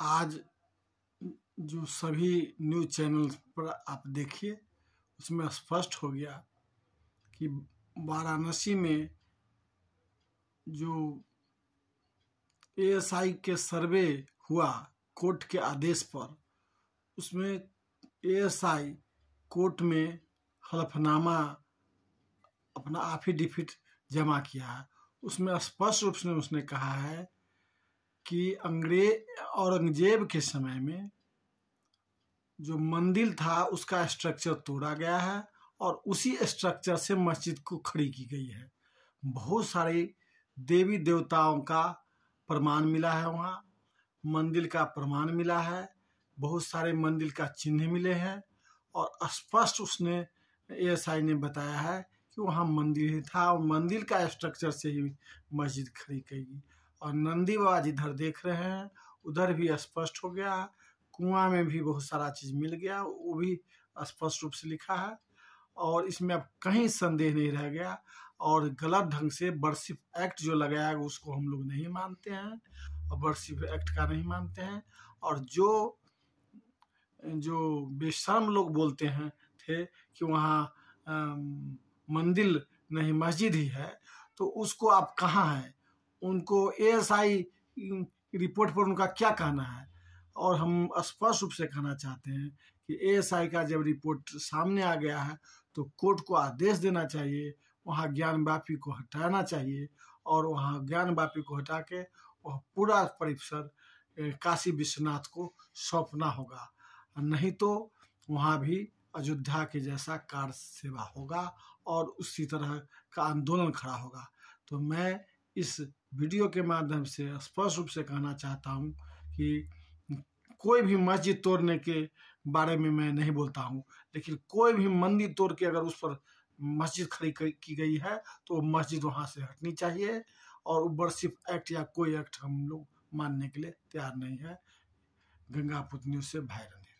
आज जो सभी न्यूज़ चैनल पर आप देखिए उसमें स्पष्ट हो गया कि वाराणसी में जो एएसआई के सर्वे हुआ कोर्ट के आदेश पर उसमें एएसआई कोर्ट में हलफनामा अपना आफिडेविट जमा किया है उसमें स्पष्ट रूप से उसने कहा है कि अंग्रेज औरंगजेब के समय में जो मंदिर था उसका स्ट्रक्चर तोड़ा गया है और उसी स्ट्रक्चर से मस्जिद को खड़ी की गई है बहुत सारे देवी देवताओं का प्रमाण मिला है वहाँ मंदिर का प्रमाण मिला है बहुत सारे मंदिर का चिन्ह मिले हैं और स्पष्ट उसने एएसआई ने बताया है कि वहाँ मंदिर ही था और मंदिर का स्ट्रक्चर से ही मस्जिद खड़ी गई और नंदी बाबा जिधर देख रहे हैं उधर भी स्पष्ट हो गया कुआं में भी बहुत सारा चीज़ मिल गया वो भी स्पष्ट रूप से लिखा है और इसमें अब कहीं संदेह नहीं रह गया और गलत ढंग से बर्सिप एक्ट जो लगाया उसको हम लोग नहीं मानते हैं और बर्सिप एक्ट का नहीं मानते हैं और जो जो बेशर्म लोग बोलते हैं थे कि वहाँ मंदिर नहीं मस्जिद ही है तो उसको आप कहाँ हैं उनको एएसआई रिपोर्ट पर उनका क्या कहना है और हम स्पष्ट रूप से कहना चाहते हैं कि एएसआई का जब रिपोर्ट सामने आ गया है तो कोर्ट को आदेश देना चाहिए वहाँ ज्ञान व्यापी को हटाना चाहिए और वहाँ ज्ञान व्यापी को हटा के वह पूरा परिसर काशी विश्वनाथ को सौंपना होगा नहीं तो वहाँ भी अयोध्या के जैसा कार सेवा होगा और उसी तरह का आंदोलन खड़ा होगा तो मैं इस वीडियो के माध्यम से स्पष्ट रूप से कहना चाहता हूँ कि कोई भी मस्जिद तोड़ने के बारे में मैं नहीं बोलता हूँ लेकिन कोई भी मंदिर तोड़ के अगर उस पर मस्जिद खड़ी की गई है तो मस्जिद वहाँ से हटनी चाहिए और सिर्फ एक्ट या कोई एक्ट हम लोग मानने के लिए तैयार नहीं है गंगा पुतनियों से भाई